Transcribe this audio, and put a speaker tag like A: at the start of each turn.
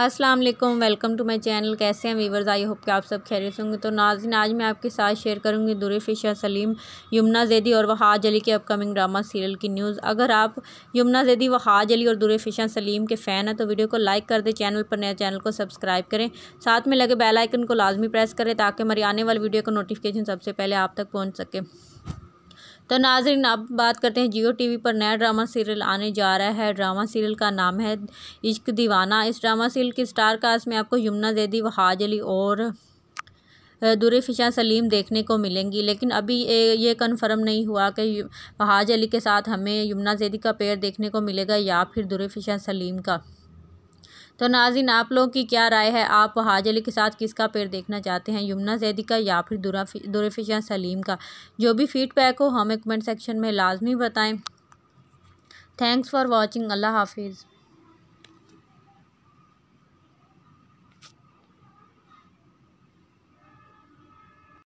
A: अस्सलाम वालेकुम welcome to my channel कैसे हैं वीवर्स आई होप कि आप सब खैरियत होंगे तो नाजिन आज मैं आपके साथ शेयर करूंगी दुरे फिशा सलीम यमुना जैदी और वहाज अली के अपकमिंग ड्रामा सीरियल की न्यूज़ अगर आप यमुना जैदी वहाज अली और दुरे फिशा सलीम के फ़ैन हैं तो वीडियो को लाइक कर दें चैनल पर नया चैनल को सब्सक्राइब करें साथ में लगे बेलाइकन को लाजमी प्रेस करें ताकि हमारी आने वाली वीडियो का नोटिफिकेशन सबसे पहले आप तक पहुँच सके तो नाजरीन अब बात करते हैं जियो वी पर नया ड्रामा सीरियल आने जा रहा है ड्रामा सीरियल का नाम है इश्क दीवाना इस ड्रामा सीरियल की स्टार कास्ट में आपको यमुना देदी वहाज अली और दुरफिशा सलीम देखने को मिलेंगी लेकिन अभी ये कन्फर्म नहीं हुआ कि वहाज अली के साथ हमें यमुना जैदी का पेड़ देखने को मिलेगा या फिर दुरफिशा सलीम का तो नाजिन आप लोगों की क्या राय है आप हाज अली के साथ किसका पेड़ देखना चाहते हैं यमुना जैदी का या फिर दुरफिशा सलीम का जो भी फीडबैक हो हमें कमेंट सेक्शन में लाजमी बताएँ थैंक्स फॉर वॉचिंग अल्लाह हाफिज़